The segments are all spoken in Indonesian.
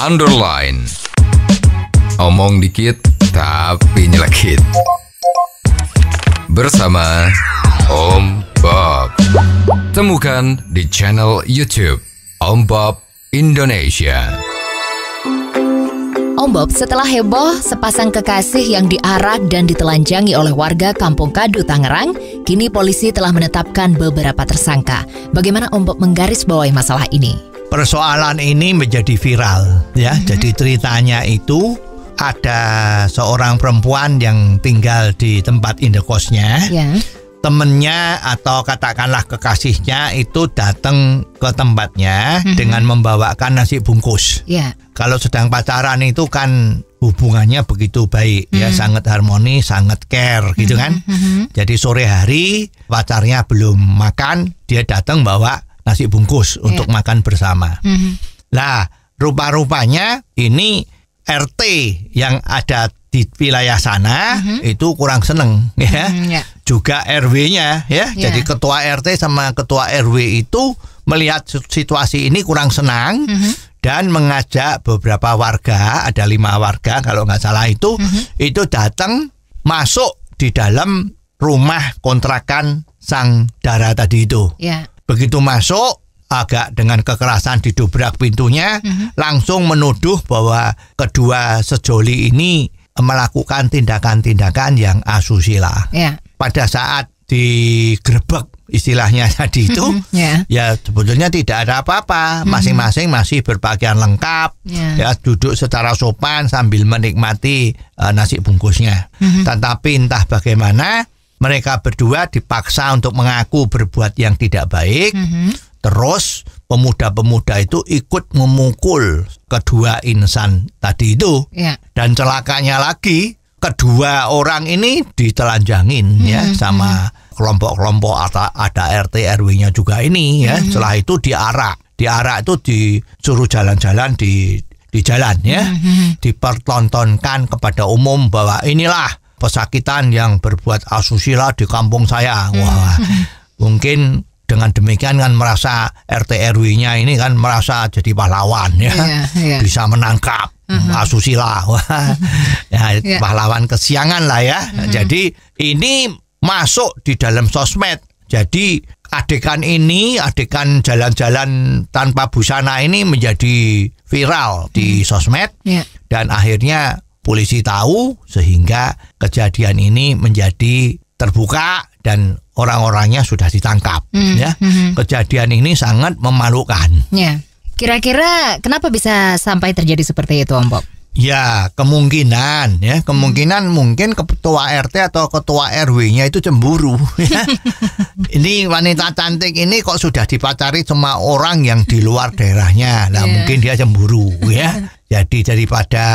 underline. Omong dikit tapi nyelekit. Bersama Om Bob. Temukan di channel YouTube Om Bob Indonesia. Om Bob, setelah heboh, sepasang kekasih yang diarak dan ditelanjangi oleh warga Kampung Kadu, Tangerang, kini polisi telah menetapkan beberapa tersangka. Bagaimana Om Bob menggarisbawahi masalah ini? persoalan ini menjadi viral ya. Mm-hmm. Jadi ceritanya itu ada seorang perempuan yang tinggal di tempat indekosnya. Yeah. Temennya atau katakanlah kekasihnya itu datang ke tempatnya mm-hmm. dengan membawakan nasi bungkus. Yeah. Kalau sedang pacaran itu kan hubungannya begitu baik mm-hmm. ya, mhm. sangat harmoni, sangat care gitu mhm, kan. Mm-hmm. Jadi sore hari pacarnya belum makan, dia datang bawa nasi bungkus yeah. untuk makan bersama. Mm -hmm. Nah, rupa-rupanya ini RT yang ada di wilayah sana mm -hmm. itu kurang seneng ya. Mm -hmm, yeah. Juga RW-nya ya. Yeah. Jadi ketua RT sama ketua RW itu melihat situasi ini kurang senang. Mm -hmm. Dan mengajak beberapa warga, ada lima warga kalau nggak salah itu, mm -hmm. itu datang masuk di dalam rumah kontrakan sang darah tadi itu. Yeah. Begitu masuk agak dengan kekerasan didobrak pintunya, mm -hmm. langsung menuduh bahwa kedua sejoli ini melakukan tindakan-tindakan yang asusila. Yeah. Pada saat digerebek istilahnya tadi itu, mhm, yeah. ya sebetulnya tidak ada apa-apa. Mhm. Masing-masing masih berpakaian lengkap, yeah. ya duduk secara sopan sambil menikmati uh, nasi bungkusnya. Mm -hmm. Tetapi entah bagaimana mereka berdua dipaksa untuk mengaku berbuat yang tidak baik. Mm -hmm. Terus pemuda-pemuda itu ikut memukul kedua insan tadi itu. Yeah. Dan celakanya lagi kedua orang ini ditelanjangin mm -hmm. ya mm-hmm, sama mm-hmm. kelompok-kelompok ada, ada RT RW-nya juga ini ya. Mm -hmm. Setelah itu diarak. Diarak itu disuruh jalan-jalan di di jalan ya. Mm -hmm. Dipertontonkan kepada umum bahwa inilah pesakitan yang berbuat asusila di kampung saya. Wah, mungkin dengan demikian kan merasa RT RW-nya ini kan merasa jadi pahlawan ya, yeah, yeah. bisa menangkap uh-huh. asusila, Wah, mhm. ya, yeah. pahlawan kesiangan lah ya. Uh-huh. Jadi ini masuk di dalam sosmed. Jadi adegan ini, adegan jalan-jalan tanpa busana ini menjadi viral di sosmed yeah. dan akhirnya polisi tahu sehingga kejadian ini menjadi terbuka dan orang-orangnya sudah ditangkap hmm. ya. hmm. hmm. Kejadian ini sangat memalukan. Ya. Kira-kira kenapa bisa sampai terjadi seperti itu, Om Bob? Ya, kemungkinan ya, kemungkinan hmm. mungkin ketua RT atau ketua RW-nya itu cemburu. Ya. ini wanita cantik ini kok sudah dipacari sama orang yang di luar daerahnya. lah yeah. mungkin dia cemburu ya. Jadi daripada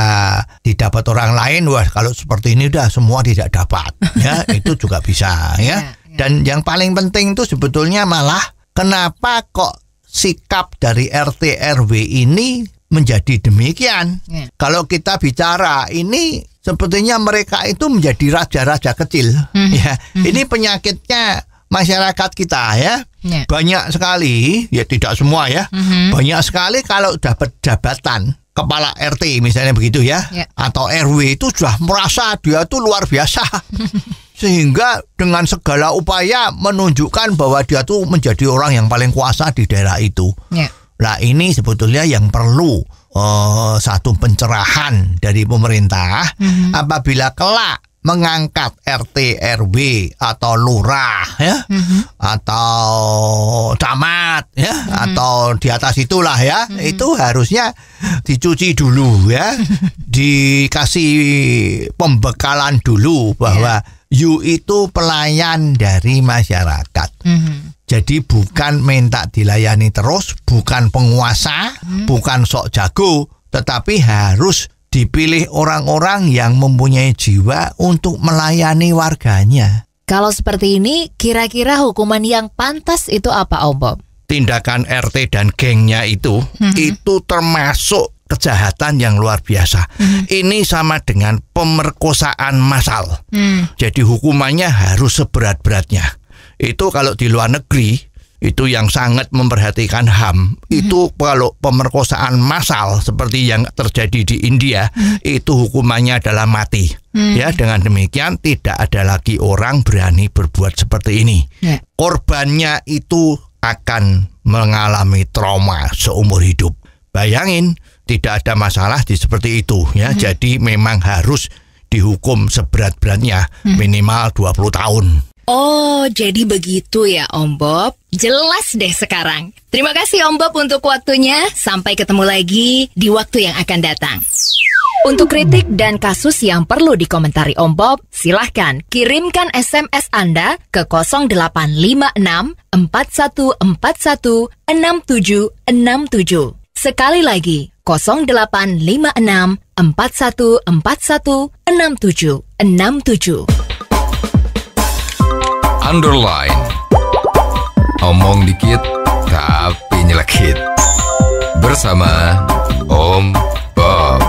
didapat orang lain, wah kalau seperti ini udah semua tidak dapat, ya itu juga bisa ya. Iya, iya. Dan yang paling penting itu sebetulnya malah kenapa kok sikap dari RT RW ini menjadi demikian? Iya. Kalau kita bicara ini sepertinya mereka itu menjadi raja-raja kecil, mm-hmm. ya. Mm-hmm. Ini penyakitnya masyarakat kita ya. Yeah. Banyak sekali, ya tidak semua ya. Mm-hmm. Banyak sekali kalau dapat jabatan kepala RT misalnya begitu ya, ya. atau RW itu sudah merasa dia tuh luar biasa sehingga dengan segala upaya menunjukkan bahwa dia tuh menjadi orang yang paling kuasa di daerah itu. Ya. Nah ini sebetulnya yang perlu uh, satu pencerahan dari pemerintah mm -hmm. apabila kelak mengangkat RT RW atau lurah ya mm-hmm. atau camat ya mm-hmm. atau di atas itulah ya mm-hmm. itu harusnya dicuci dulu ya, dikasih pembekalan dulu bahwa yeah. you itu pelayan dari masyarakat. Mm -hmm. Jadi bukan minta dilayani terus, bukan penguasa, mm. bukan sok jago, tetapi harus dipilih orang-orang yang mempunyai jiwa untuk melayani warganya. Kalau seperti ini, kira-kira hukuman yang pantas itu apa, Om Bob? tindakan RT dan gengnya itu -hmm. itu termasuk kejahatan yang luar biasa. hmm Ini sama dengan pemerkosaan massal. Mm. Jadi hukumannya harus seberat-beratnya. Itu kalau di luar negeri itu yang sangat memperhatikan HAM. hmm Itu kalau pemerkosaan massal seperti yang terjadi di India, hmm itu hukumannya adalah mati. hmm Ya, dengan demikian tidak ada lagi orang berani berbuat seperti ini. Yeah. Korbannya itu akan mengalami trauma seumur hidup. Bayangin, tidak ada masalah di seperti itu ya. Hmm. Jadi memang harus dihukum seberat-beratnya hmm. minimal 20 tahun. Oh, jadi begitu ya Om Bob. Jelas deh sekarang. Terima kasih Om Bob untuk waktunya. Sampai ketemu lagi di waktu yang akan datang. Untuk kritik dan kasus yang perlu dikomentari Om Bob, silahkan kirimkan SMS Anda ke 0856 4141 6767. Sekali lagi 0856 4141 6767. Underline Omong dikit tapi nyelekit Bersama Om Bob